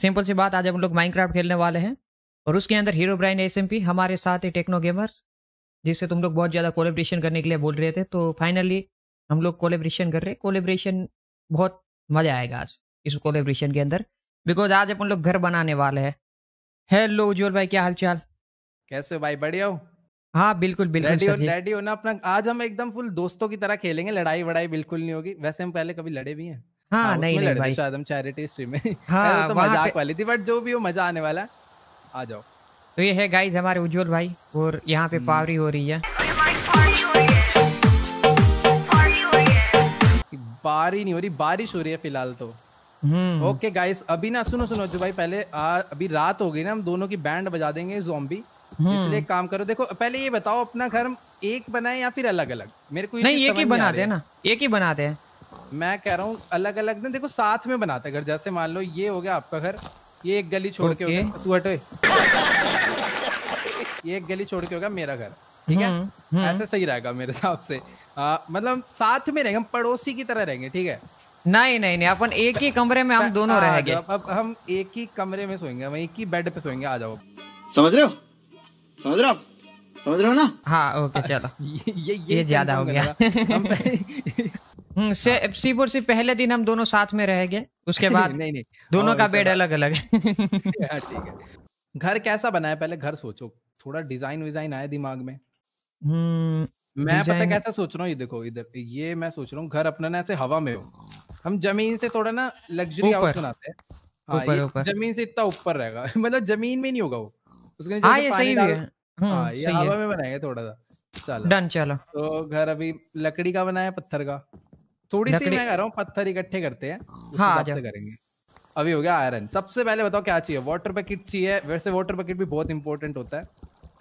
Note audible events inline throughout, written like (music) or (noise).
Simple सी बात आज हम लोग माइनक्राफ्ट खेलने वाले हैं और उसके अंदर हीरो ब्राइन एस हमारे साथ है टेक्नो गेमर्स जिससे तुम लोग बहुत ज़्यादा कोलेब्रेशन करने के लिए बोल रहे थे तो फाइनली हम लोग कोलेब्रेशन कर रहे हैं कोलेब्रेशन बहुत मज़ा आएगा आज इस कोलेब्रेशन के अंदर बिकॉज आज अपन लोग घर बनाने वाले हैं हेलो उज्जवल भाई क्या हाल चाल कैसे भाई बढ़िया हो हाँ बिल्कुल बिल्कुल रेडी हो ना अपना आज हम एकदम फुल दोस्तों की तरह खेलेंगे लड़ाई वड़ाई बिल्कुल नहीं होगी वैसे हम पहले कभी लड़े भी हैं हाँ हाँ, नहीं नहीं भाई शायद हम चैरिटी स्ट्रीम में हाँ तो मजाक वाली थी बट जो भी हो मजा आने वाला आ जाओ तो ये है गाइस हमारे उज्जवल भाई और यहाँ पे हम्म। पावरी हो रही है बारी नहीं हो रही बारिश हो रही है फिलहाल तो ओके हम्म। गाइस अभी ना सुनो सुनो जो भाई पहले आ, अभी रात हो गई ना हम दोनों की बैंड बजा देंगे जोम्बी हम्म। इसलिए काम करो देखो पहले ये बताओ अपना घर एक बनाए या फिर अलग अलग मेरे को नहीं एक ही बना देना एक ही बना दे मैं कह रहा हूँ अलग अलग ना देखो साथ में बनाते हैं घर जैसे मान लो ये हो गया आपका घर ये एक गली छोड़ okay. के हो गया तू हटो ये एक गली छोड़ के हो गया मेरा घर ठीक है हम्म, हम्म। ऐसे सही रहेगा मेरे हिसाब से आ, मतलब साथ में रहेंगे हम पड़ोसी की तरह रहेंगे ठीक है नहीं नहीं नहीं अपन एक ही कमरे में हम दोनों रहेंगे अब हम एक ही कमरे में सोएंगे हम एक ही बेड पे सोएंगे आ जाओ समझ रहे हो समझ रहे हो समझ रहे हो ना हाँ ओके चलो (laughs) ये ये, ये ज्यादा हो गया (laughs) (laughs) हम्म, से, हाँ। से पहले दिन हम दोनों साथ में रह गए उसके (laughs) बाद नहीं नहीं दोनों हाँ, का बेड अलग अलग है (laughs) हाँ, ठीक है घर कैसा बनाया पहले घर सोचो थोड़ा डिजाइन विजाइन आया दिमाग में हम्म, मैं पता कैसा सोच रहा हूँ ये देखो इधर ये मैं सोच रहा हूँ घर अपना ना ऐसे हवा में हो हम जमीन से थोड़ा ना लग्जरी हाउस बनाते हैं हाँ, उपर, जमीन से इतना ऊपर रहेगा (laughs) मतलब जमीन में नहीं होगा वो उसके नीचे हाँ, हम्म, ये सही भी है हाँ, ये हवा में बनाएंगे थोड़ा सा चलो डन चलो तो घर अभी लकड़ी का बनाया पत्थर का थोड़ी सी मैं कह रहा हूँ पत्थर इकट्ठे करते हैं हाँ करेंगे अभी हो गया आयरन सबसे पहले बताओ क्या चाहिए वाटर पैकेट चाहिए वैसे वाटर पैकेट भी बहुत इंपॉर्टेंट होता है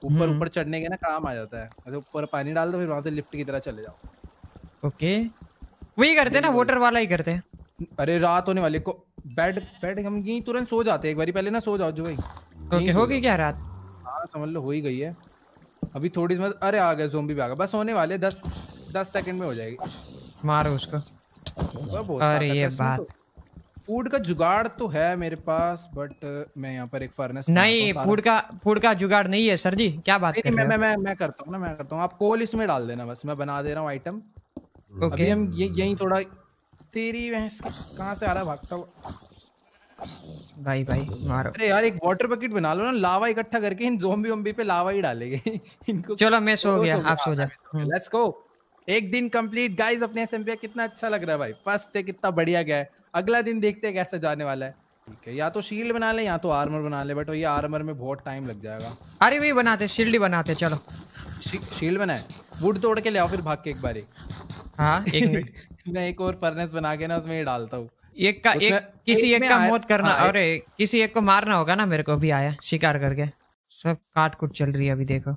ऊपर हम्म। ऊपर चढ़ने के ना काम आ जाता है ऐसे ऊपर पानी डाल दो फिर वहां से लिफ्ट की तरह चले जाओ ओके वही करते ना वाटर वाला ही करते हैं अरे रात होने वाली को बेड बेड हम यहीं तुरंत सो जाते हैं एक बारी पहले ना सो जाओ जो भाई ओके हो गई क्या रात हां समझ लो हो ही गई है अभी थोड़ी समझ अरे आ गए ज़ॉम्बी भी आ गए बस होने वाले 10 10 सेकंड में हो जाएगी मारो उसको अरे ये तो बात फूड का जुगाड़ तो है मेरे पास बट मैं यहाँ पर एक फर्नेस नहीं फूड का फूड का जुगाड़ नहीं है सर जी क्या बात है मैं, मैं मैं मैं करता हूँ ना मैं करता हूँ आप कोल इसमें डाल देना बस मैं बना दे रहा हूँ आइटम ओके हम ये यही थोड़ा तेरी भैंस कहाँ से आ रहा है भागता हुआ भाई भाई मारो अरे यार एक वाटर बकेट बना लो ना लावा इकट्ठा करके इन जोम्बी वोम्बी पे लावा ही डालेंगे (laughs) इनको चलो मैं तो सो गया आप सो जाओ लेट्स गो एक दिन कंप्लीट गाइस अपने एसएमपी कितना अच्छा लग रहा है भाई फर्स्ट डे कितना बढ़िया गया है अगला दिन देखते हैं कैसे जाने वाला है ठीक है या तो शील्ड बना ले या तो आर्मर बना ले बट भैया आर्मर में बहुत टाइम लग जाएगा अरे वही बनाते शील्ड ही बनाते चलो शील्ड बनाए वुड तोड़ के ले आओ फिर भाग के एक बार हाँ एक मिनट (laughs) मैं एक और फर्नेस बना के ना उसमें डालता हूँ एक का एक किसी एक, एक का मौत करना हाँ, अरे किसी एक को मारना होगा ना मेरे को भी आया शिकार करके सब काट कुट चल रही है अभी देखो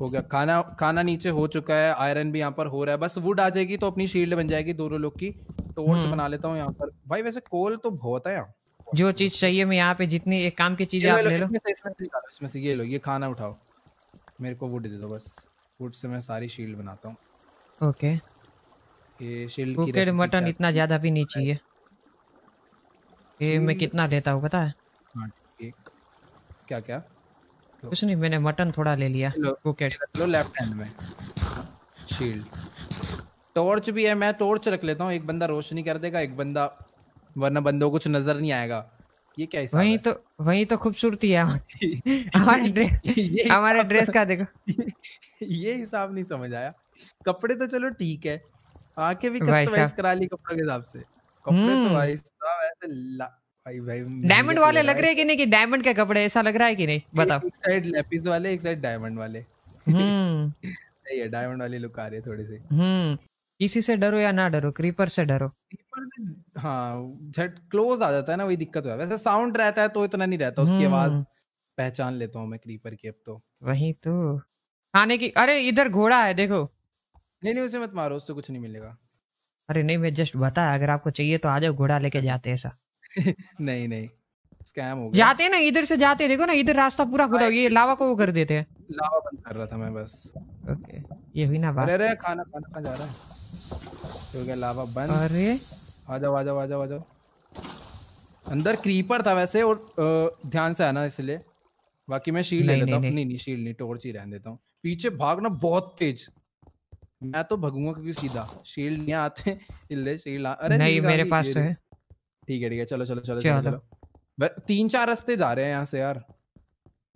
हो गया खाना खाना नीचे हो चुका है आयरन भी यहाँ पर हो रहा है बस वुड आ जाएगी तो अपनी शील्ड बन जाएगी दोनों लोग की तो वो हम्म। बना लेता हूँ यहाँ पर भाई वैसे कोल तो बहुत है यहाँ जो चीज चाहिए मैं यहाँ पे जितनी एक काम की चीजें आप ले लो इसमें से ये लो ये खाना उठाओ मेरे को वुड दे दो बस वुड से मैं सारी शील्ड बनाता हूँ ओके ये शील्ड कुकेड मटन इतना ज्यादा भी नहीं चाहिए ये मैं कितना देता हूँ पता है हाँ, क्या क्या कुछ नहीं मैंने मटन थोड़ा ले लिया बुकेट लो लेफ्ट हैंड में शील्ड टॉर्च भी है मैं टॉर्च रख लेता हूँ एक बंदा रोशनी कर देगा एक बंदा वरना बंदों कुछ नजर नहीं आएगा ये क्या हिसाब वही तो वही तो खूबसूरती है (laughs) हमारे ड्रेस हमारा ड्रेस का देखो (laughs) ये हिसाब नहीं समझ आया कपड़े तो चलो ठीक है आके भी कस्टमाइज करा ली कपड़ों के हिसाब से हम्म। कपड़े तो भाई साहब ऐसे भाई भाई डायमंड तो वाले लग रहे हैं कि नहीं कि डायमंड के कपड़े ऐसा लग रहा है कि नहीं बताओ एक साइड लैपिस वाले एक साइड डायमंड वाले हम्म (laughs) सही है डायमंड वाली लुक आ रही है थोड़ी सी हम्म किसी से डरो या ना डरो क्रीपर से डरो क्रीपर हाँ झट क्लोज आ जाता है ना वही दिक्कत हुआ वैसे साउंड रहता है तो इतना नहीं रहता उसकी हम्म। आवाज पहचान लेता हूँ मैं क्रीपर की अब तो वही तो खाने की अरे इधर घोड़ा है देखो नहीं नहीं उसे मत मारो उससे कुछ नहीं मिलेगा अरे नहीं मैं जस्ट बताया अगर आपको चाहिए तो आ जाओ घोड़ा लेके जाते हैं ऐसा नहीं नहीं स्कैम हो गया जाते ना इधर से जाते देखो ना इधर रास्ता पूरा खुला ये लावा को वो कर देते हैं लावा बंद कर रहा था मैं बस ओके ये हुई ना बात अरे अरे खाना खाना कहां जा रहा है हो गया लावा बंद अरे आ जाओ आ जाओ आ जाओ आ जाओ अंदर क्रीपर था वैसे और ध्यान से आना इसलिए बाकी मैं शील्ड ले लेता हूं अपनी नहीं शील्ड नहीं टॉर्च ही रहने देता हूं पीछे भागना बहुत तेज मैं तो भगूंगा क्योंकि सीधा शील्ड नहीं आते (laughs) इल्ले शील्ड अरे नहीं मेरे पास तो है ठीक है ठीक है चलो चलो चलो चलो तीन चार रास्ते जा रहे हैं यहाँ से यार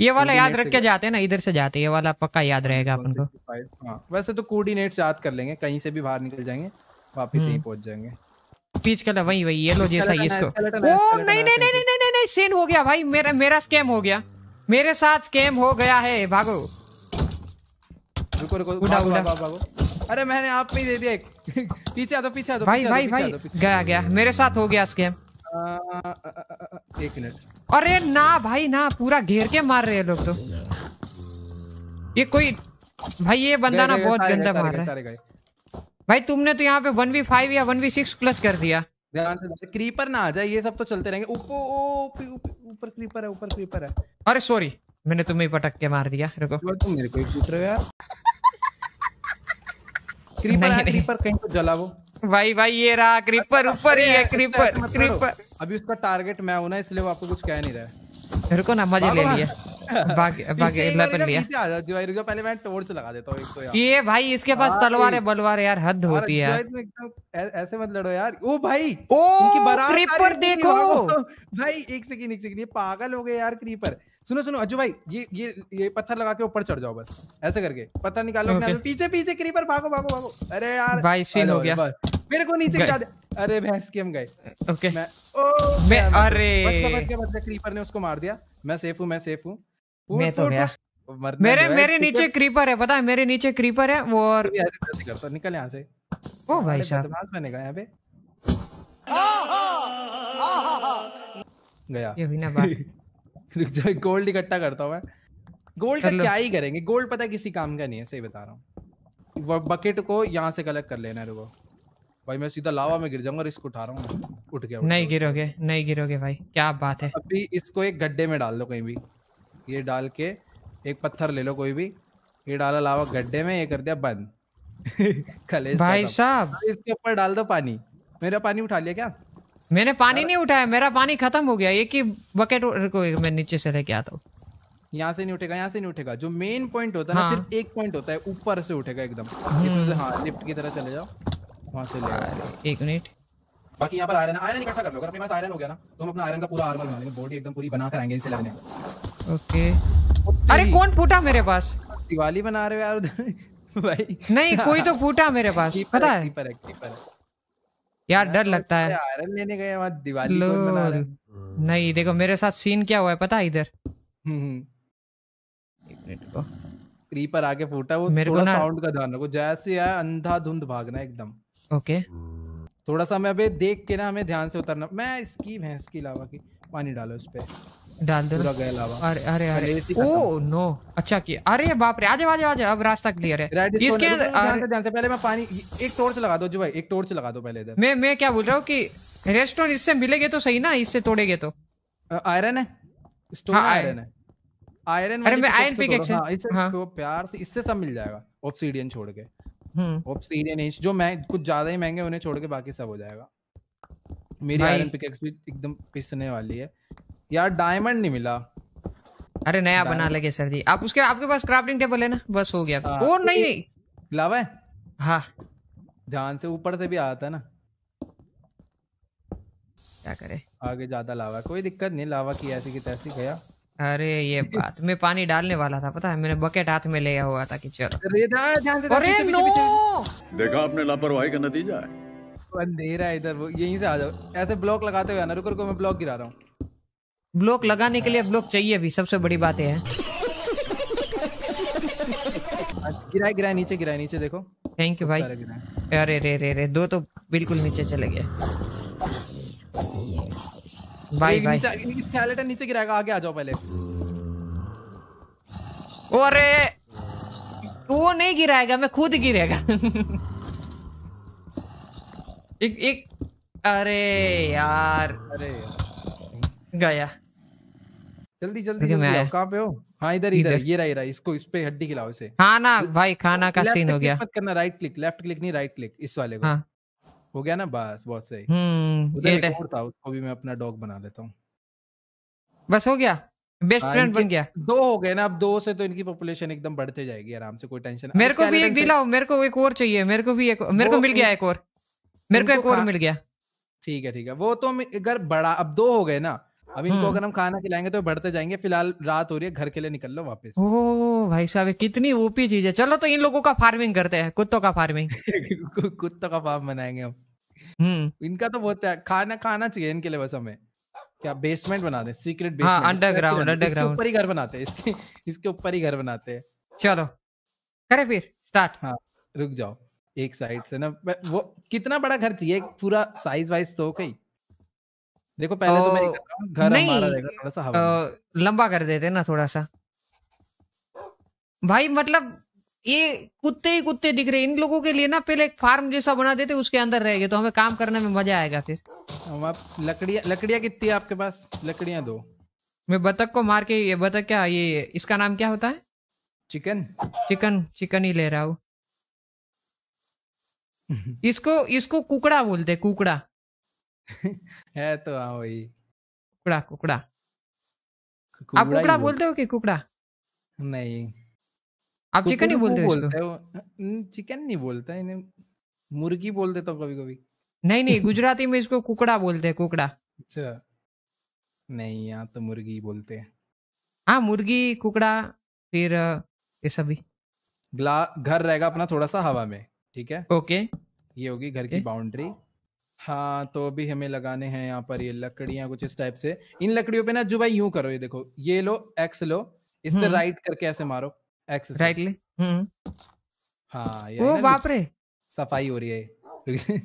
ये वाला याद रख के जाते हैं ना इधर से जाते हैं ये वाला पक्का याद रहेगा हाँ, अपन को हाँ, वैसे तो कोऑर्डिनेट्स याद कर लेंगे कहीं से भी बाहर निकल जाएंगे वापस यहीं हम्म। पहुंच जाएंगे पीच कलर वही वही येलो जैसा ही इसको ओ नहीं नहीं नहीं नहीं नहीं नहीं सीन हो गया भाई मेरा मेरा स्कैम हो गया मेरे साथ स्कैम हो गया है भागो रुको रुको भागो भागो अरे मैंने आप पे ही दे दिया एक (laughs) पीछे आ दो पीछे आ दो भाई भाई भाई गया गया मेरे साथ हो गया स्कैम एक मिनट अरे ना भाई ना पूरा घेर के मार रहे हैं लोग तो ये कोई भाई ये बंदा ना बहुत गंदा मार रहा है भाई तुमने तो यहाँ पे वन वी फाइव या वन वी सिक्स क्लच कर दिया ध्यान से क्रीपर ना आ जाए ये सब तो चलते रहेंगे ऊपर क्रीपर है ऊपर क्रीपर है अरे सॉरी मैंने तुम्हें पटक के मार दिया रुको तुम तो मेरे को पूछ रहे हो यार क्रीपर है क्रीपर कहीं तो जला वो भाई भाई ये रहा क्रीपर ऊपर ही है क्रीपर क्रीपर अभी उसका टारगेट मैं हूं ना इसलिए वो आपको कुछ कह नहीं रहा को ना मजे ले लिया बाकी बाकी वेपन तो लिया जो पहले मैं टॉर्च लगा देता हूं एक तो यार ये भाई इसके पास तलवार है बलवार यार हद होती है यार ऐसे मत लड़ो यार ओ भाई ओ क्रीपर देखो भाई एक सेकंड एक सेकंड ये पागल हो गए यार क्रीपर सुनो सुनो अजू भाई ये ये ये पत्थर लगा के ऊपर चढ़ जाओ बस ऐसे करके पत्थर निकालो okay. पीछे पीछे क्रीपर भागो भागो भागो अरे यार भाई सीन हो गया मेरे को नीचे गिरा दे अरे भैंस के हम गए ओके मैं ओ मैं अरे बच गया बच गया क्रीपर ने उसको मार दिया मैं सेफ हूं मैं सेफ हूं मैं तो गया मेरे मेरे नीचे क्रीपर है पता है मेरे नीचे क्रीपर है वो और करता निकल यहां से ओ भाई साहब बनेगा यहां पे गया ये हुई ना बात (laughs) गोल्ड इकट्ठा करता हूँ मैं गोल्ड का क्या ही करेंगे गोल्ड पता है किसी काम का नहीं है सही बता रहा हूँ बकेट को यहाँ से कलेक्ट कर लेना रुको भाई मैं सीधा लावा में गिर जाऊंगा इसको उठा रहा हूँ उठ गया नहीं गिरोगे नहीं गिरोगे भाई क्या बात है अभी इसको एक गड्ढे में डाल दो कहीं भी ये डाल के एक पत्थर ले लो कोई भी ये डाला लावा गड्ढे में ये कर दिया बंद (laughs) भाई साहब इसके ऊपर डाल दो पानी मेरा पानी उठा लिया क्या मैंने पानी नहीं उठाया मेरा पानी खत्म हो गया एक ही बकेट को मैं नीचे से लेके आता हूँ यहाँ से नहीं उठेगा यहाँ से नहीं उठेगा जो मेन पॉइंट होता है हाँ। ना सिर्फ एक पॉइंट होता है ऊपर से उठेगा एकदम हम्म। हाँ लिफ्ट की तरह चले जाओ वहाँ से ले एक मिनट बाकी यहाँ पर आयरन आयरन इकट्ठा कर लो अगर अपने पास आयरन हो गया ना तो हम अपना आयरन का पूरा आर्मर बना लेंगे बॉडी एकदम पूरी बना कर आएंगे इसे लगने ओके अरे कौन फूटा मेरे पास दिवाली बना रहे हो यार (laughs) भाई नहीं कोई तो फूटा मेरे पास पता है यार डर तो लगता है आयरन लेने गए वहां दिवाली बना नहीं देखो मेरे साथ सीन क्या हुआ है पता इधर हम्म, हम्म। क्रीपर आके फूटा वो मेरे थोड़ा साउंड का ध्यान रखो जैसे आया अंधा धुंध भागना एकदम ओके थोड़ा सा मैं अबे देख के ना हमें ध्यान से उतरना मैं इसकी भैंस की लावा की पानी डालो उस पर डाल दो अरे अरे अरे ओ नो अच्छा किया अरे बाप रे आजा आजा आजा अब रास्ता क्लियर है इसके अंदर ध्यान से पहले मैं पानी एक टॉर्च लगा दो जो भाई एक टॉर्च लगा दो पहले इधर मैं मैं क्या बोल रहा हूँ कि रेस्टोरेंट इससे मिलेंगे तो सही ना इससे तोड़ेंगे तो आयरन है स्टोन आयरन हाँ, है आयरन अरे मैं आयरन पिकेक्स हां इससे हाँ। तो प्यार से इससे सब मिल जाएगा ऑब्सीडियन छोड़ के हम्म ऑब्सीडियन इंच जो मैं कुछ ज्यादा ही महंगे उन्हें छोड़ के बाकी सब हो जाएगा मेरी आयरन पिकेक्स भी एकदम पिसने वाली है यार डायमंड नहीं मिला अरे नया बना लगे सर जी आप उसके आपके पास क्राफ्टिंग टेबल है ना बस हो गया वो हाँ। नहीं लावा है हाँ ध्यान से ऊपर से भी आता है ना क्या करे आगे ज्यादा लावा कोई दिक्कत नहीं लावा की ऐसी की तैसी गया अरे ये बात मैं पानी डालने वाला था पता है मैंने बकेट हाथ में लिया हुआ था कि चलो अरे नो देखा आपने लापरवाही का नतीजा है अंधेरा इधर वो यहीं से आ जाओ ऐसे ब्लॉक लगाते हुए ना रुको रुको मैं ब्लॉक गिरा रहा हूँ ब्लॉक लगाने के लिए ब्लॉक चाहिए भी सबसे बड़ी बात यह है गिराए गिराए नीचे गिराए नीचे देखो थैंक यू भाई अरे रे रे रे दो तो बिल्कुल नीचे चले गए भाई भाई स्केलेटन नीचे गिराएगा आगे आ जाओ पहले अरे वो नहीं गिराएगा मैं खुद गिरेगा एक एक अरे यार अरे यार। गया जल्दी जल्दी okay, कहाँ पे हो हाँ इधर इधर ये रहा रहा इसको इस पे हड्डी खिलाओ इसे खाना भाई खाना का सीन हो गया मत करना राइट क्लिक लेफ्ट क्लिक नहीं राइट क्लिक इस वाले को हाँ. हो गया ना बस बहुत सही हम्म, उधर था उसको भी मैं अपना डॉग बना लेता हूँ बस हो गया बेस्ट फ्रेंड हाँ, बन गया दो हो गए ना अब दो से तो इनकी पॉपुलेशन एकदम बढ़ते जाएगी आराम से कोई टेंशन मेरे को भी एक दिलाओ मेरे को एक और चाहिए मेरे को भी एक मेरे को मिल गया एक और मेरे को एक और मिल गया ठीक है ठीक है वो तो अगर बड़ा अब दो हो गए ना अब इनको हम्म। अगर हम खाना खिलाएंगे तो बढ़ते जाएंगे फिलहाल रात हो रही है घर के लिए निकल लो वापस ओ भाई साहब कितनी ओपी चीज है चलो तो इन लोगों का फार्मिंग करते हैं कुत्तों का फार्मिंग (laughs) कुत्तों का फार्म बनाएंगे हम हम्म। इनका तो बहुत है खाना खाना चाहिए इनके लिए बस हमें क्या बेसमेंट बना दे सीक्रेट बेसमेंट अंडरग्राउंड अंडरग्राउंड ऊपर ही घर बनाते हैं इसके इसके ऊपर ही घर बनाते हैं चलो करे फिर स्टार्ट हाँ रुक जाओ एक साइड से ना वो कितना बड़ा घर चाहिए पूरा साइज वाइज तो कहीं देखो पहले तो मैं तो घर रहेगा थोड़ा सा हवा लंबा कर देते ना थोड़ा सा भाई मतलब ये कुत्ते ही कुत्ते दिख रहे इन लोगों के लिए ना पहले एक फार्म जैसा बना देते उसके अंदर रहेंगे तो हमें काम करने में मजा आएगा फिर आप लकड़िया लकड़िया कितनी है आपके पास लकड़िया दो मैं बतख को मार के ये बतख क्या ये इसका नाम क्या होता है चिकन चिकन चिकन ही ले रहा हूँ (laughs) इसको इसको कुकड़ा बोलते कुकड़ा (laughs) है तो हाँ वही कुकड़ा कुकड़ा आप कुकड़ा बोलते हो कि कुकड़ा नहीं आप चिकन नहीं बोलते हो बोलते हो चिकन नहीं बोलता इन्हें मुर्गी बोल देता हूँ कभी कभी नहीं नहीं (laughs) गुजराती में इसको कुकड़ा बोलते हैं कुकड़ा अच्छा नहीं यहाँ तो मुर्गी बोलते हैं हाँ मुर्गी कुकड़ा फिर ये सभी घर रहेगा अपना थोड़ा सा हवा में ठीक है ओके ये होगी घर की बाउंड्री हाँ तो अभी हमें लगाने हैं यहाँ पर ये लकड़ियां कुछ इस टाइप से इन लकड़ियों पे ना जो भाई यूं करो ये देखो ये लो एक्स लो इससे राइट हम्म। करके ऐसे मारो एक्स राइट ले हम्म। हाँ ये ओ बाप रे सफाई हो रही है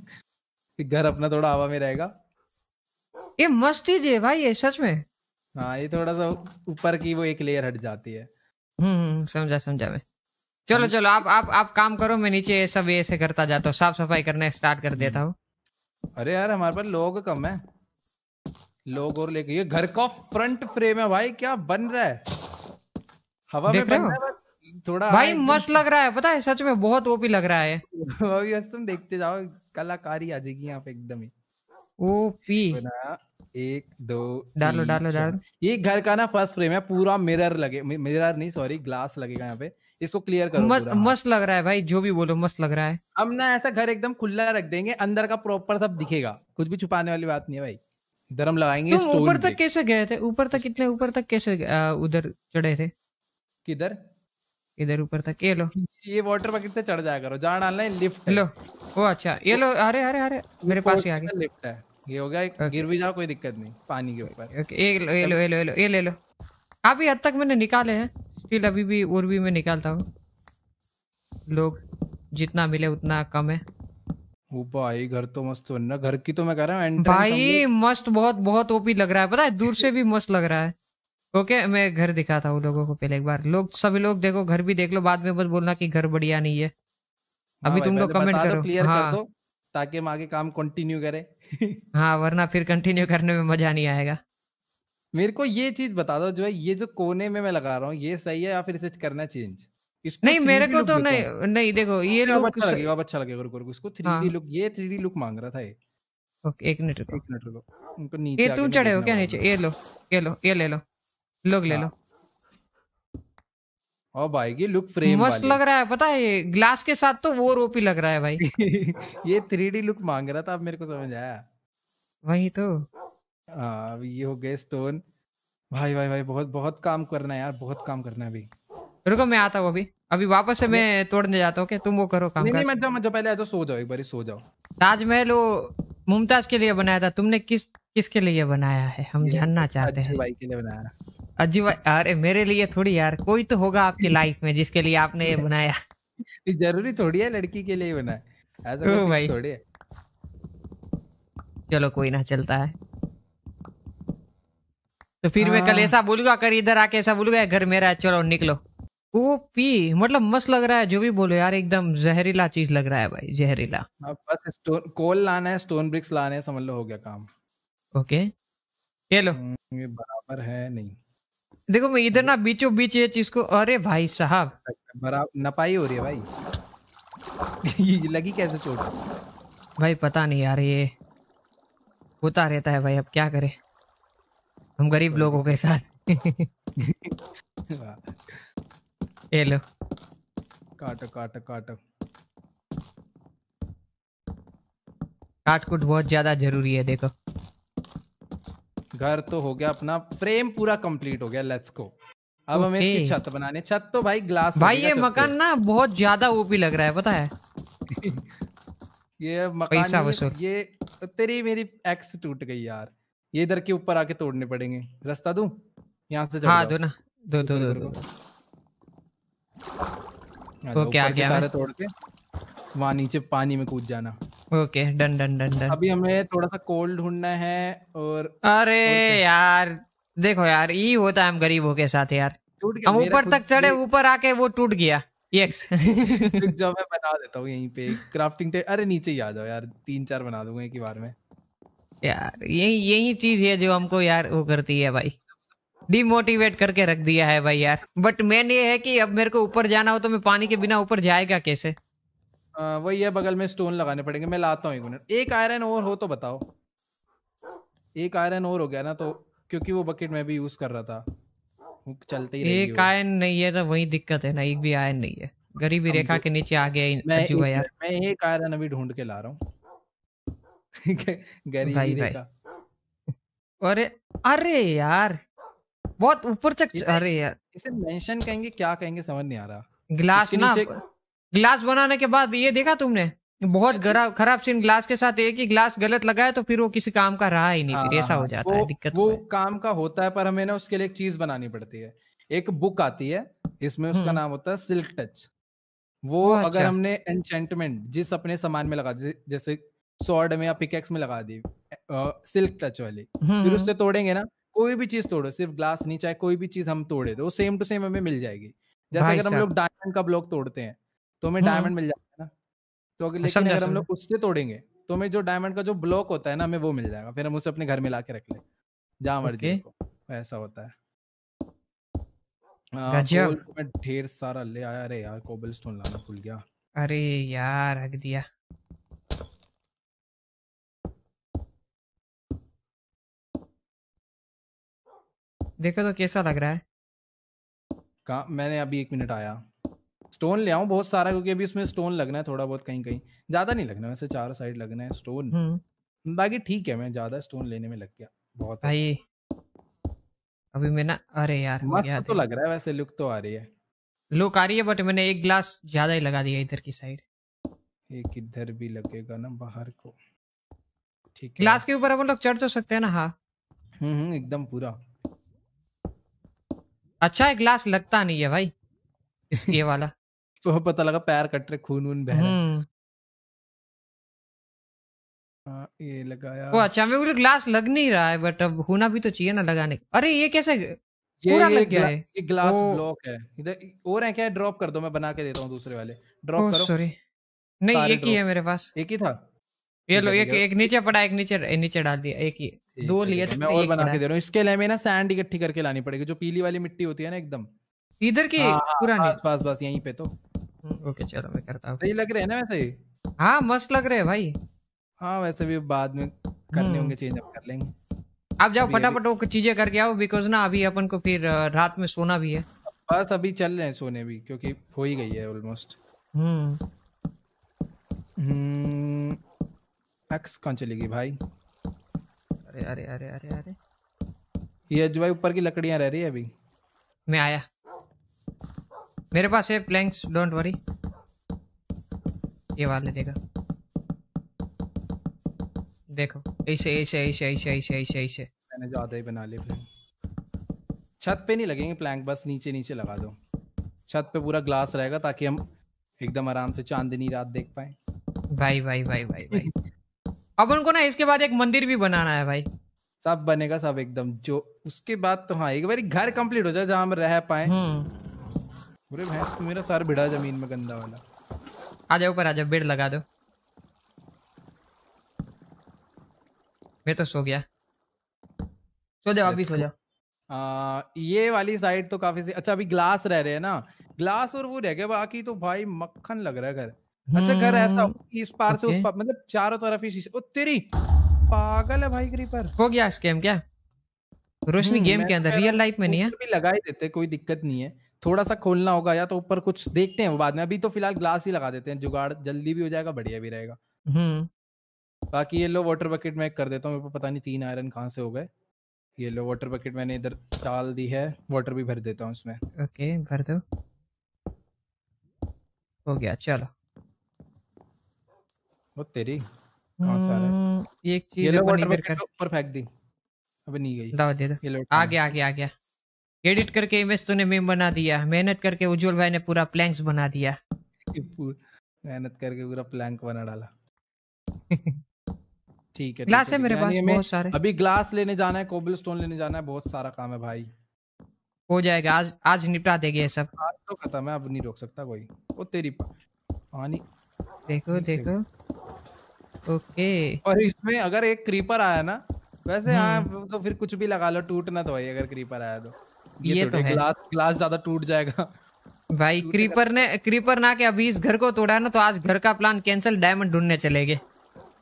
(laughs) घर अपना थोड़ा हवा में रहेगा ये मस्त चीज है भाई ये सच में हाँ ये थोड़ा सा ऊपर की वो एक लेयर हट जाती है हम्म समझा समझा मैं चलो चलो आप आप आप काम करो मैं नीचे सब ऐसे करता जाता हूँ साफ सफाई करने स्टार्ट कर देता हूँ अरे यार हमारे पास लोग कम है लोग और लेके ये घर का फ्रंट फ्रेम है भाई क्या बन रहा है हवा में बन रहा है थोड़ा भाई मस्त लग रहा है पता है सच में बहुत ओपी लग रहा है (laughs) अभी बस तुम देखते जाओ कलाकारी आ जाएगी यहाँ पे एकदम ही ओपी एक दो डालो डालो डालो ये घर का ना फर्स्ट फ्रेम है पूरा मिरर लगे मिरर नहीं सॉरी ग्लास लगेगा यहाँ पे इसको क्लियर करो मस्त मस लग रहा है भाई जो भी बोलो मस्त लग रहा है हम ना ऐसा घर एकदम खुला रख देंगे अंदर का प्रॉपर सब दिखेगा कुछ भी छुपाने वाली बात नहीं है भाई धर्म लगाएंगे ऊपर तक कैसे गए थे ऊपर तक कितने ऊपर तक कैसे उधर चढ़े थे किधर इधर ऊपर तक ये लो ये वाटर बकेट से चढ़ जाया करो जहाँ डालना है लिफ्ट लो वो अच्छा ये लो अरे अरे अरे मेरे पास ही आ गया लिफ्ट है ये हो गया गिर भी जाओ कोई दिक्कत नहीं पानी के ऊपर ये लो ये लो ये लो ये ले लो काफी हद तक मैंने निकाले हैं स्टिल अभी भी और भी मैं निकालता हूँ लोग जितना मिले उतना कम है वो भाई घर तो मस्त है ना घर की तो मैं कह रहा हूँ भाई मस्त बहुत बहुत ओपी लग रहा है पता है दूर से भी मस्त लग रहा है ओके okay, मैं घर दिखाता हूँ लोगों को पहले एक बार लोग सभी लोग देखो घर भी देख लो बाद में बस बोलना कि घर बढ़िया नहीं है हाँ अभी तुम लोग कमेंट करो हाँ ताकि हम आगे काम कंटिन्यू करें हाँ वरना फिर कंटिन्यू करने में मजा नहीं आएगा मेरे को ये चीज बता दो जो है ये जो कोने में मैं लगा रहा हूँ ये सही है या फिर इसे करना चेंज नहीं मेरे को तो नहीं नहीं देखो ये लुक अच्छा लगेगा अच्छा लगेगा रुको रुको इसको 3D लुक हाँ। ये 3D लुक मांग रहा था ये ओके एक मिनट रुको एक मिनट रुको उनको नीचे ये तुम चढ़े हो क्या नीचे ये लो ये लो ये ले लो लोग ले लो और भाई ये लुक फ्रेम मस्त लग रहा है पता है ये ग्लास के साथ तो वो रोपी लग रहा है भाई (laughs) ये थ्री लुक मांग रहा था अब मेरे को समझ आया वही तो हाँ, ये हो गए स्टोन भाई भाई भाई बहुत बहुत काम करना है यार बहुत काम करना है अभी रुको मैं आता हूँ अभी अभी वापस से मैं तोड़ने जाता हूँ तुम वो करो काम नहीं, नहीं मैं जाओ पहले सो जाओ एक बार सो जाओ ताजमहल वो मुमताज के लिए बनाया था तुमने किस किसके लिए बनाया है हम जानना तो चाहते हैं भाई के लिए बनाया अजी भाई अरे मेरे लिए थोड़ी यार कोई तो होगा आपकी लाइफ में जिसके लिए आपने ये बनाया (laughs) जरूरी थोड़ी है लड़की के लिए बनाया ऐसा थोड़ी है चलो कोई ना चलता है तो फिर मैं कल हाँ। ऐसा गया कर इधर आके ऐसा गया घर मेरा है चलो निकलो वो पी मतलब मस्त लग रहा है जो भी बोलो यार एकदम जहरीला चीज लग रहा है भाई जहरीला बस स्टोन कोल लाना है स्टोन ब्रिक्स लाने समझ लो हो गया काम ओके ये लो हम्म, ये बराबर है नहीं देखो मैं इधर ना बीचों बीच ये चीज को अरे भाई साहब बराबर नपाई हो रही है भाई (laughs) ये लगी कैसे चोट भाई पता नहीं यार ये होता रहता है भाई अब क्या करें हम गरीब लोगों के साथ (laughs) ये लो काटो काटो काट कुट बहुत ज्यादा जरूरी है देखो घर तो हो गया अपना फ्रेम पूरा कंप्लीट हो गया लेट्स गो अब हमें इसकी छत बनाने छत तो भाई ग्लास भाई ये मकान ना बहुत ज्यादा ओपी लग रहा है पता है (laughs) ये मकान ये तेरी मेरी एक्स टूट गई यार ये इधर के ऊपर आके तोड़ने पड़ेंगे रास्ता दू यहाँ से हाँ दो ना दो दो दो, दो, क्या क्या सारे तोड़ के वहाँ नीचे पानी में कूद जाना okay done done done done अभी हमें थोड़ा सा कोल ढूंढना है और अरे और यार देखो यार ये होता है हम गरीबों के साथ यार हम ऊपर तक चढ़े ऊपर आके वो टूट गया यस (laughs) जब मैं बना देता हूँ यहीं पे क्राफ्टिंग (laughs) अरे नीचे ही आ जाओ यार तीन चार बना दूंगा एक ही बार में यार यही यही चीज है जो हमको यार वो करती है भाई डिमोटिवेट करके रख दिया है भाई यार बट मेन ये है कि अब मेरे को ऊपर जाना हो तो मैं पानी के बिना ऊपर जाएगा कैसे वही है बगल में स्टोन लगाने पड़ेंगे मैं लाता हूँ एक मिनट एक आयरन और हो तो बताओ एक आयरन और हो गया ना तो क्योंकि वो बकेट मैं भी यूज कर रहा था चलते ही एक आयन नहीं है ना तो वही दिक्कत है ना एक भी आयन नहीं है गरीबी रेखा के नीचे आ गया मैं, मैं एक आयरन अभी ढूंढ के ला रहा हूँ गरीबी भाई, भाई। का अरे अरे यार बहुत ऊपर तक अरे यार इसे मेंशन कहेंगे क्या कहेंगे समझ नहीं आ रहा ग्लास ना ग्लास बनाने के बाद ये देखा तुमने बहुत खराब सीन ग्लास के साथ एक ही ग्लास गलत लगाया तो फिर वो किसी काम का रहा ही नहीं फिर ऐसा हो हाँ, जाता है दिक्कत वो तो काम का होता है पर हमें ना उसके लिए एक चीज बनानी पड़ती है एक बुक आती है इसमें उसका हम्म। नाम होता है सिल्क टच वो अगर अच्छा। हमने एंचेंटमेंट जिस अपने सामान में लगा जैसे सॉर्ड में या पिकेक्स में लगा दी सिल्क टच वाली हम्म, फिर हम्म। उससे तोड़ेंगे ना कोई भी चीज तोड़ो सिर्फ ग्लास नहीं चाहे कोई भी चीज हम तोड़े तो सेम टू सेम हमें मिल जाएगी जैसे अगर हम लोग डायमंड का ब्लॉक तोड़ते हैं तो हमें हम्म। डायमंड मिल जाता है ना तो अगर लेकिन अगर हम लोग उससे तोड़ेंगे तो हमें जो डायमंड का जो ब्लॉक होता है ना हमें वो मिल जाएगा फिर हम उसे अपने घर में ला के रख ले जहाँ मर्जी ऐसा होता है हाँ, ढेर सारा ले आया अरे यार कोबल स्टोन लाना भूल गया अरे यार रख दिया देखो तो कैसा लग रहा है का मैंने अभी एक मिनट आया स्टोन ले आऊं बहुत सारा क्योंकि अभी उसमें स्टोन लगना है थोड़ा बहुत कहीं कहीं ज्यादा नहीं लगना वैसे चार साइड लगना है स्टोन हम्म। बाकी ठीक है मैं ज्यादा स्टोन लेने में लग गया बहुत भाई अच्छा। अभी मैं ना अरे यार मस्त तो लग रहा है वैसे लुक तो आ रही है लुक आ रही है बट मैंने एक ग्लास ज्यादा ही लगा दिया इधर की साइड एक इधर भी लगेगा ना बाहर को ठीक है ग्लास के ऊपर अपन लोग चढ़ तो सकते हैं ना हाँ हम्म, हम्म एकदम पूरा अच्छा है ग्लास लगता नहीं है भाई इसके (laughs) वाला तो पता लगा पैर कट रहे खून वून बह हम्म। हाँ, ये लगाया वो अच्छा मेरे को ग्लास तो लग नहीं रहा है बट अब होना भी तो चाहिए ना लगाने अरे ये कैसे ये पूरा ये लग गया है ये ग्लास ओ... ब्लॉक है इधर और है क्या ड्रॉप कर दो मैं बना के देता हूँ दूसरे वाले ड्रॉप करो सॉरी नहीं एक ही है मेरे पास एक ही था ये लो एक एक नीचे पड़ा एक नीचे नीचे डाल दिया एक ही दो लिए मैं तो और बना के दे रहा हूँ इसके लिए ना सैंड इकट्ठी करके लानी पड़ेगी जो पीली वाली मिट्टी होती है ना एकदम इधर की हाँ, हाँ, पुरानी पास बस यहीं पे तो हम्म, ओके चलो मैं करता हूँ सही लग रहे हैं ना वैसे ही हाँ मस्त लग रहे हैं भाई हाँ वैसे भी बाद में करने होंगे चेंज हम्म। अप कर लेंगे आप जाओ फटाफट वो चीजें करके आओ बिकॉज ना अभी अपन को फिर रात में सोना भी है बस अभी चल रहे हैं सोने भी क्योंकि हो ही गई है ऑलमोस्ट हम्म, हम्म एक्स कौन चलेगी भाई अरे अरे अरे अरे अरे ये जो भाई ऊपर की लकड़ियां रह रही है अभी मैं आया मेरे पास है प्लैंक्स डोंट वरी ये वाले देगा देखो ऐसे ऐसे ऐसे ऐसे ऐसे ऐसे ऐसे मैंने ज्यादा ही बना लिए फिर छत पे नहीं लगेंगे प्लैंक बस नीचे नीचे लगा दो छत पे पूरा ग्लास रहेगा ताकि हम एकदम आराम से चांदनी रात देख पाए भाई भाई भाई भाई भाई (laughs) अपन को ना इसके बाद एक मंदिर भी बनाना है भाई सब बनेगा सब एकदम जो उसके बाद तो हाँ एक बार घर कंप्लीट हो जाए जहाँ हम रह पाए पूरे हम्म। भैंस को मेरा सर भिड़ा जमीन में गंदा वाला आ जाओ ऊपर आ जाओ बेड लगा दो मैं तो सो गया सो जाओ अभी सो जाओ आ, ये वाली साइड तो काफी से अच्छा अभी ग्लास रह रहे हैं ना ग्लास और वो रह गया बाकी तो भाई मक्खन लग रहा है घर अच्छा घर ऐसा हम्म, इस पार से उस पार मतलब चारों तरफ ही शीशे ओ तेरी पागल है भाई क्रीपर हो गया स्कैम क्या रोशनी गेम हम्म, के अंदर रियल लाइफ में नहीं है भी लगा ही देते कोई दिक्कत नहीं है थोड़ा सा खोलना होगा या तो ऊपर कुछ देखते हैं वो बाद में अभी तो फिलहाल ग्लास ही लगा देते हैं जुगाड़ जल्दी भी हो जाएगा बढ़िया भी रहेगा हम्म बाकी ये लो वाटर बकेट मैं कर देता हूँ मेरे को पता नहीं तीन आयरन कहाँ से हो गए ये लो वाटर बकेट मैंने इधर डाल दी है वाटर भी भर देता हूँ उसमें ओके भर दो हो गया चलो वो तेरी कहाँ से आ रहा है हम्म, एक चीज येलो वाटर कर ऊपर फेंक दी अबे नहीं गई दे दो आ गया आ गया आ गया एडिट करके इमेज तूने मीम बना दिया मेहनत करके उज्जवल भाई ने पूरा प्लैंक्स बना दिया (laughs) मेहनत करके पूरा प्लैंक बना डाला (laughs) ठीक है ग्लास है मेरे पास बहुत सारे अभी ग्लास लेने जाना है लेने जाना है बहुत सारा काम है भाई हो जाएगा आज आज निपटा देंगे ये सब आज तो खत्म है अब नहीं रोक सकता कोई वो तेरी पानी देखो देखो ओके और इसमें अगर एक क्रीपर आया ना वैसे हाँ तो फिर कुछ भी लगा लो टूटना तो भाई अगर क्रीपर आया तो ये, ये तो ग्लास तो ग्लास ज्यादा टूट जाएगा भाई क्रीपर ने क्रीपर ना के अभी इस घर को तोड़ा ना तो आज घर का प्लान कैंसिल डायमंड ढूंढने चले गए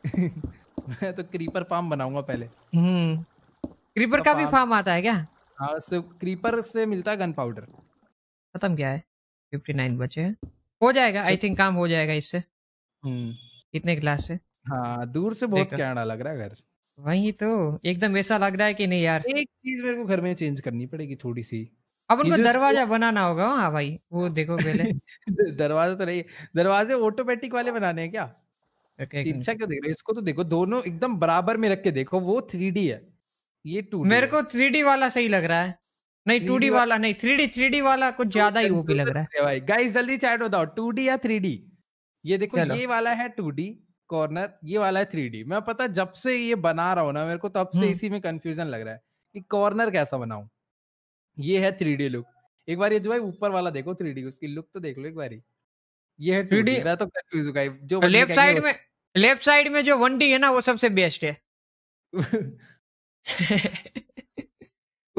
(laughs) मैं तो क्रीपर फार्म बनाऊंगा पहले हम्म क्रीपर तो का भी फार्म आता है क्या हाँ क्रीपर से मिलता है गन पाउडर खत्म क्या है 59 बचे हैं हो जाएगा आई थिंक काम हो जाएगा इससे हम्म। इतने ग्लास से हाँ दूर से बहुत कैना लग रहा है घर वही तो एकदम ऐसा लग रहा है कि नहीं यार एक चीज मेरे को घर में चेंज करनी पड़ेगी थोड़ी सी अब उनको दरवाजा बनाना होगा हाँ भाई वो (laughs) देखो पहले दरवाजा तो नहीं दरवाजे ऑटोमेटिक वाले बनाने हैं क्या इच्छा क्यों देख रहे इसको तो देखो दोनों एकदम बराबर में रख के देखो वो थ्री है ये टू मेरे को थ्री वाला सही लग रहा है नहीं टू डी वाला नहीं थ्री डी थ्री डी वाला कुछ ज्यादा ही ओपी तो लग तो रहा है भाई गाइस जल्दी चैट बताओ टू या थ्री डी ये देखो ये वाला है टू डी कॉर्नर ये वाला है थ्री डी मैं पता जब से ये बना रहा हूँ ना मेरे को तब से हम्म। इसी में कंफ्यूजन लग रहा है कि कॉर्नर कैसा बनाऊ ये है थ्री डी लुक एक बार ये जो है ऊपर वाला देखो थ्री डी उसकी लुक तो देख लो एक बार ये है थ्री मैं तो कंफ्यूज हूँ जो लेफ्ट साइड में लेफ्ट साइड में जो वन डी है ना वो सबसे बेस्ट है (laughs) (laughs)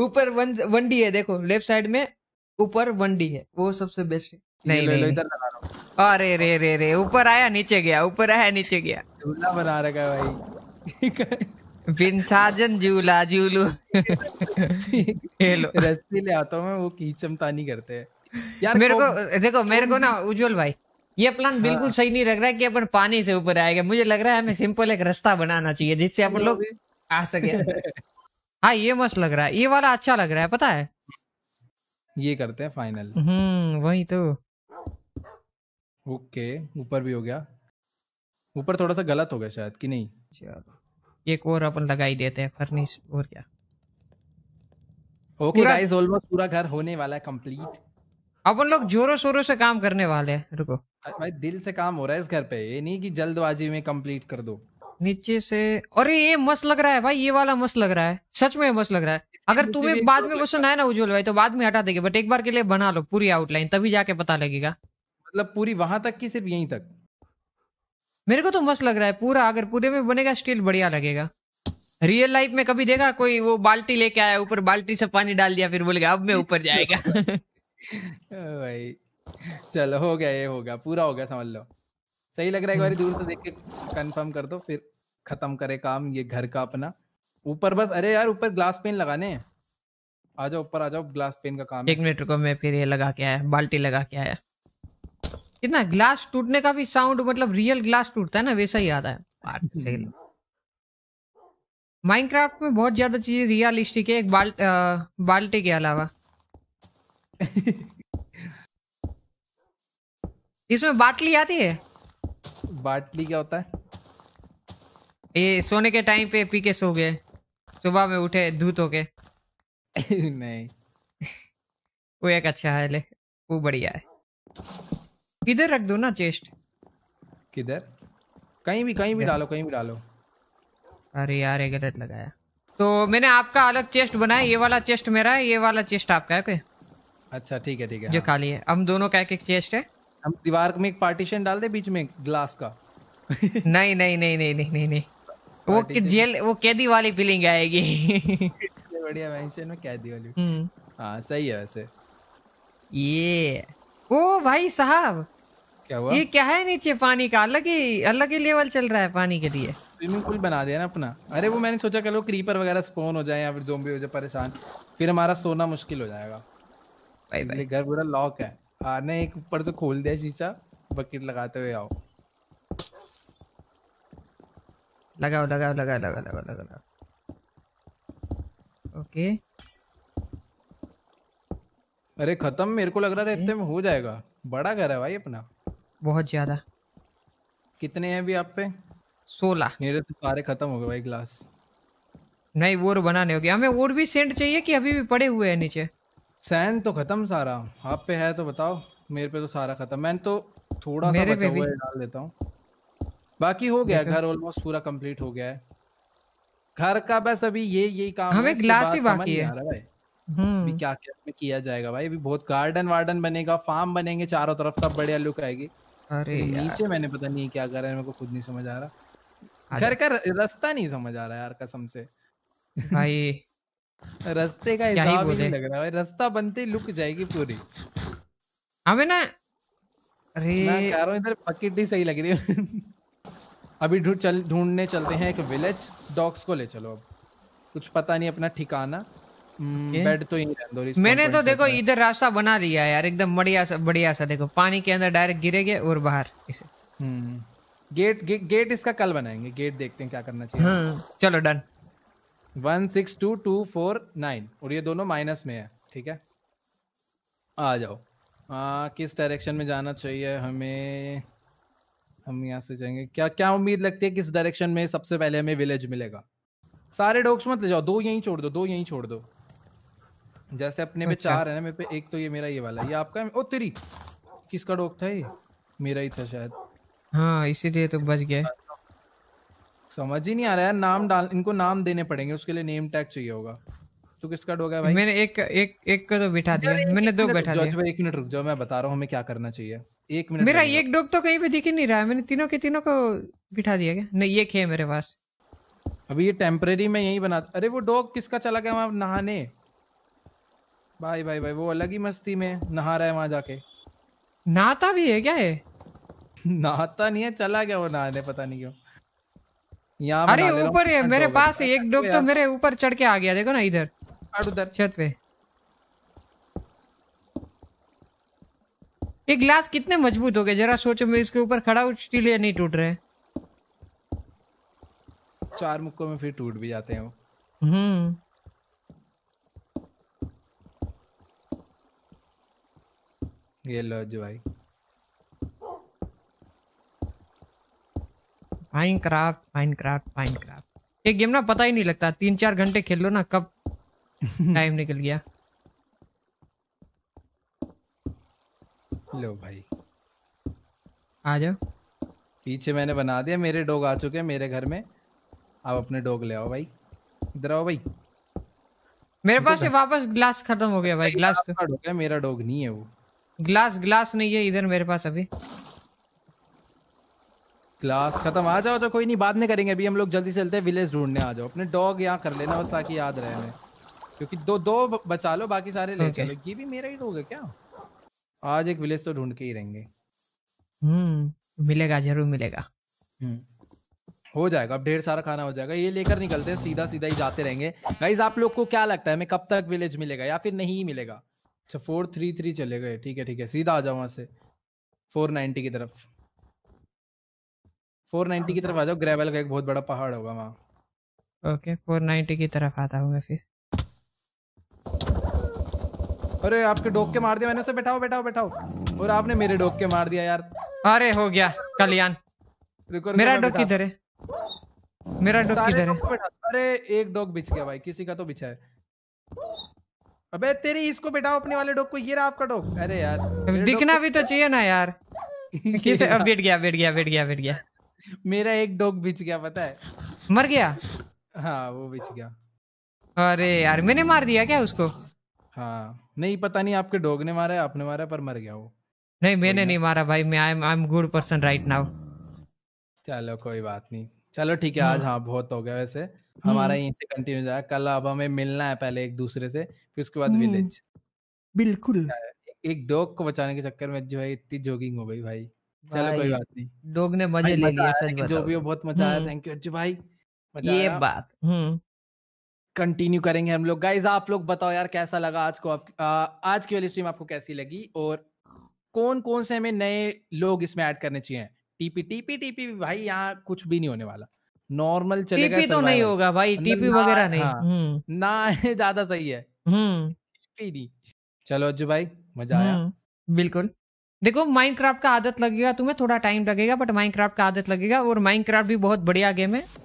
ऊपर वन वन डी है देखो लेफ्ट साइड में ऊपर वन डी है वो सबसे बेस्ट है नहीं लो इधर लगा रहा हूं अरे रे रे रे ऊपर आया नीचे गया ऊपर आया नीचे गया झूला बना रखा है भाई बिन साजन झूला झूलू रस्सी ले आता हूं मैं वो कीचमतानी करते हैं यार मेरे को देखो मेरे को ना उज्जवल भाई ये प्लान हाँ। बिल्कुल सही नहीं लग रहा है कि अपन पानी से ऊपर आएगा मुझे लग रहा है हमें सिंपल एक रास्ता बनाना चाहिए जिससे अपन लोग आ सके (laughs) हाँ ये मस्त लग रहा है ये वाला अच्छा लग रहा है पता है ये करते हैं फाइनल हम्म वही तो ओके ऊपर भी हो गया ऊपर थोड़ा सा गलत हो गया शायद कि नहीं चलो एक और अपन लगा ही देते हैं फर्निश और क्या ओके गाइस ऑलमोस्ट पूरा घर होने वाला है कंप्लीट अपन लोग जोरों शोरों से काम करने वाले हैं रुको भाई दिल से काम हो रहा है इस घर पे ये नहीं कि जल्दबाजी में कंप्लीट कर दो नीचे से अरे ये मस्त लग रहा है भाई ये वाला मस्त लग रहा है सच में मस्त लग रहा है अगर तुम्हें बाद तो में क्वेश्चन आए ना उज्जवल भाई तो बाद में हटा देंगे बट एक बार के लिए बना लो पूरी आउटलाइन तभी जाके पता लगेगा मतलब पूरी वहां तक की सिर्फ यहीं तक मेरे को तो मस्त लग रहा है पूरा अगर पूरे में बनेगा स्टील बढ़िया लगेगा रियल लाइफ में कभी देखा कोई वो बाल्टी लेके आया ऊपर बाल्टी से पानी डाल दिया फिर बोल गया अब मैं ऊपर जाएगा (laughs) भाई चलो हो गया ये होगा पूरा हो गया समझ लो सही लग रहा है एक हम्म। दूर से देख के कंफर्म कर दो फिर खत्म करे काम ये घर का अपना ऊपर बस अरे यार ऊपर ग्लास पेन लगाने आ जाओ ऊपर आ जाओ ग्लास पेन का काम एक मिनट रुको मैं फिर ये लगा के आया बाल्टी लगा के आया कितना ग्लास टूटने का भी साउंड मतलब रियल ग्लास टूटता है ना वैसा ही आता है तो माइनक्राफ्ट हम्म। में बहुत ज्यादा चीजें रियलिस्टिक है एक बाल आ, बाल्टी के अलावा (laughs) इसमें बाटली आती है बाटली क्या होता है ये सोने के टाइम पे पी के सो गए सुबह में उठे धूत हो के (laughs) नहीं वो एक अच्छा है ले वो बढ़िया है किधर रख दो ना चेस्ट किधर कहीं भी कहीं भी डालो कहीं भी डालो अरे यार ये गलत लगाया तो मैंने आपका अलग चेस्ट बनाया ये वाला चेस्ट मेरा है ये वाला चेस्ट आपका है कोई अच्छा ठीक है ठीक है जो हाँ। खाली है हम दोनों का एक एक चेस्ट है हम दीवार में एक पार्टीशन डाल दे बीच में ग्लास का नहीं नहीं नहीं नहीं नहीं नहीं वो जेल वो कैदी वाली फीलिंग आएगी बढ़िया मेंशन में कैदी वाली हम्म। हाँ सही है वैसे ये ओ भाई साहब क्या हुआ ये क्या है नीचे पानी का अलग ही अलग ही लेवल चल रहा है पानी के लिए स्विमिंग पूल बना दिया ना अपना अरे वो मैंने सोचा कलो क्रीपर वगैरह स्पोन हो जाए या फिर जोम्बी हो जाए परेशान फिर हमारा सोना मुश्किल हो जाएगा भाई भाई घर पूरा लॉक है नहीं एक ऊपर तो खोल दिया शीशा बकेट लगाते हुए आओ लगाओ लगाओ लगाओ लगाओ लगाओ लगाओ लगा। ओके अरे खत्म मेरे को लग रहा था इतने में हो जाएगा बड़ा घर है भाई अपना बहुत ज्यादा कितने हैं अभी आप पे सोलह मेरे तो सारे खत्म हो गए भाई ग्लास नहीं वो तो बनाने हो गया हमें और भी सेंट चाहिए कि अभी भी पड़े हुए हैं नीचे सैंड तो खत्म सारा आप पे है तो बताओ मेरे पे तो सारा खत्म मैं तो थोड़ा सा बचा हुआ डाल देता हूँ बाकी हो गया घर ऑलमोस्ट पूरा कंप्लीट हो गया है घर का बस अभी ये यही काम हमें ग्लास ही बाकी है भाई हम्म। क्या क्या में किया जाएगा भाई अभी बहुत गार्डन वार्डन बनेगा फार्म बनेंगे चारों तरफ तब बढ़िया लुक आएगी अरे नीचे मैंने पता नहीं क्या कर करा है मेरे को खुद नहीं समझ आ रहा घर का रास्ता नहीं समझ आ रहा यार कसम से भाई (laughs) रास्ते का हिसाब ही नहीं लग रहा भाई रास्ता बनते ही लुक जाएगी पूरी हमें ना अरे मैं इधर पकेट ही सही लग रही है अभी ढूंढ चल ढूंढने चलते हैं एक विलेज डॉग्स को ले चलो अब कुछ पता नहीं अपना ठिकाना बेड हम्म, तो यहीं रहने दो मैंने तो देखो तो इधर रास्ता बना लिया यार एकदम बढ़िया सा बढ़िया सा देखो पानी के अंदर डायरेक्ट गिरेगे और बाहर इसे गेट गे, गेट इसका कल बनाएंगे गेट देखते हैं क्या करना चाहिए हाँ, चलो done one six two two four nine और ये दोनों माइनस में है ठीक है आ जाओ आ, किस डायरेक्शन में जाना चाहिए हमें हम यहाँ से जाएंगे क्या क्या उम्मीद लगती है किस डायरेक्शन में सबसे पहले हमें विलेज मिलेगा सारे डॉग्स मत ले जाओ दो यहीं छोड़ दो दो यहीं छोड़ दो जैसे अपने में अच्छा। चार है ना मेरे पे एक तो ये मेरा ये वाला ये आपका ओ तेरी किसका डॉग था ये मेरा ही था शायद हाँ इसीलिए तो बच गया समझ ही नहीं आ रहा है नाम डाल इनको नाम देने पड़ेंगे उसके लिए नेम टैग चाहिए होगा तो किसका डोगा भाई मैंने एक एक एक को तो बिठा दिया मैंने दो बैठा दिया भाई एक मिनट रुक जाओ मैं बता रहा हूँ हमें क्या करना चाहिए एक मिनट मेरा एक डॉग तो कहीं पे दिख ही नहीं रहा है मैंने तीनों के तीनों को बिठा दिया क्या नहीं एक है मेरे पास अभी ये टेम्परेरी मैं यही बना अरे वो डॉग किसका चला गया वहां नहाने भाई भाई भाई वो अलग ही मस्ती में नहा रहा है वहां जाके नहाता भी है क्या है (laughs) नहाता नहीं है चला गया वो नहाने पता नहीं क्यों यहाँ अरे ऊपर है मेरे पास एक डोब तो मेरे ऊपर चढ़ के आ गया देखो ना इधर उधर छत पे एक ग्लास कितने मजबूत हो गए जरा सोचो मैं इसके ऊपर खड़ा हूँ स्टील या नहीं टूट रहे चार मुक्कों में फिर टूट भी जाते हैं वो हम्म ये लो जो भाई माइनक्राफ्ट माइनक्राफ्ट माइनक्राफ्ट ये गेम ना पता ही नहीं लगता तीन चार घंटे खेल लो ना कब टाइम निकल गया लो भाई आ जाओ पीछे मैंने बना दिया मेरे डॉग आ चुके हैं मेरे घर में आप अपने डॉग ले आओ भाई इधर आओ भाई मेरे पास ये वापस ग्लास खत्म हो गया भाई ग्लास हो गया मेरा डॉग नहीं है वो ग्लास ग्लास नहीं है इधर मेरे पास अभी क्लास खत्म आ जाओ तो कोई नहीं बाद में करेंगे अभी हम लोग जल्दी चलते हैं विलेज ढूंढने आ जाओ अपने डॉग यहाँ कर लेना बस ताकि याद रहे हमें क्योंकि दो दो बचा लो बाकी सारे ले चलो ये भी मेरा ही डॉग है क्या आज एक विलेज तो ढूंढ के ही रहेंगे हम्म मिलेगा जरूर मिलेगा हम्म हो जाएगा अब ढेर सारा खाना हो जाएगा ये लेकर निकलते हैं सीधा सीधा ही जाते रहेंगे गाइज आप लोग को क्या लगता है हमें कब तक विलेज मिलेगा या फिर नहीं मिलेगा अच्छा फोर थ्री थ्री चले गए ठीक है ठीक है सीधा आ जाओ वहाँ से फोर नाइन्टी की तरफ 490 की तरफ आ जाओ ग्रेवल का एक बहुत बड़ा पहाड़ होगा वहां ओके 490 की तरफ आता हूं मैं फिर अरे आपके डोक के मार दिया मैंने उसे बैठाओ बैठाओ बैठाओ और आपने मेरे डोक के मार दिया यार अरे हो गया कल्याण मेरा डोक किधर है मेरा डॉग किधर है अरे एक डॉग बिछ गया भाई किसी का तो बिछा है अबे तेरी इसको बैठाओ अपने वाले डॉग को ये रहा आपका डॉग अरे यार दिखना भी तो चाहिए ना यार (laughs) किसे अब बैठ गया बैठ गया बैठ गया बैठ गया मेरा एक डॉग बिच गया पता है मर गया हाँ वो बिच गया अरे यार मैंने मार दिया क्या उसको हाँ नहीं पता नहीं आपके डॉग ने मारा है आपने मारा पर मर गया वो नहीं मैंने नहीं, मारा भाई मैं I I am good person right now चलो कोई बात नहीं चलो ठीक है हाँ। आज हाँ बहुत हो गया वैसे हमारा हम्म। यहीं से कंटिन्यू जाए कल अब हमें मिलना है पहले एक दूसरे से फिर उसके बाद विलेज हम्म। बिल्कुल एक डॉग को बचाने के चक्कर में जो है इतनी जोगिंग हो गई भाई चलो कोई बात नहीं लोग ने मजे ले लिए सच जो भी हो बहुत मजा आया थैंक यू अच्छे भाई ये बात हम्म कंटिन्यू करेंगे हम लोग गाइज आप लोग बताओ यार कैसा लगा आज को आप आ, आज की वाली स्ट्रीम आपको कैसी लगी और कौन कौन से हमें नए लोग इसमें ऐड करने चाहिए टीपी टीपी टीपी भाई यहाँ कुछ भी नहीं होने वाला नॉर्मल चलेगा टीपी तो नहीं होगा भाई टीपी मतलब वगैरह नहीं हाँ। हम्म। ना (laughs) ज्यादा सही है टीपी हम्म। नहीं चलो अज्जू भाई मजा आया हम्म, बिल्कुल देखो माइनक्राफ्ट का आदत लगेगा तुम्हें थोड़ा टाइम लगेगा बट माइनक्राफ्ट का आदत लगेगा और माइनक्राफ्ट भी बहुत बढ़िया गेम है